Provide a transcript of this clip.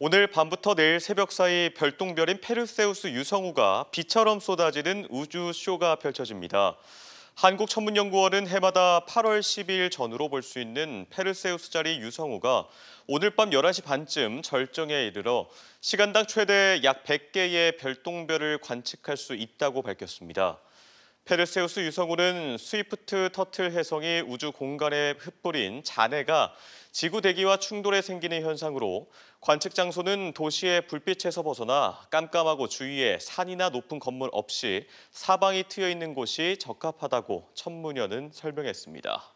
오늘 밤부터 내일 새벽 사이 별똥별인 페르세우스 유성우가 비처럼 쏟아지는 우주쇼가 펼쳐집니다. 한국천문연구원은 해마다 8월 10일 전후로 볼 수 있는 페르세우스 자리 유성우가 오늘 밤 11시 반쯤 절정에 이르러 시간당 최대 약 100개의 별똥별을 관측할 수 있다고 밝혔습니다. 페르세우스 유성우는 스위프트 터틀 혜성이 우주 공간에 흩뿌린 잔해가 지구 대기와 충돌해 생기는 현상으로 관측 장소는 도시의 불빛에서 벗어나 깜깜하고 주위에 산이나 높은 건물 없이 사방이 트여 있는 곳이 적합하다고 천문연은 설명했습니다.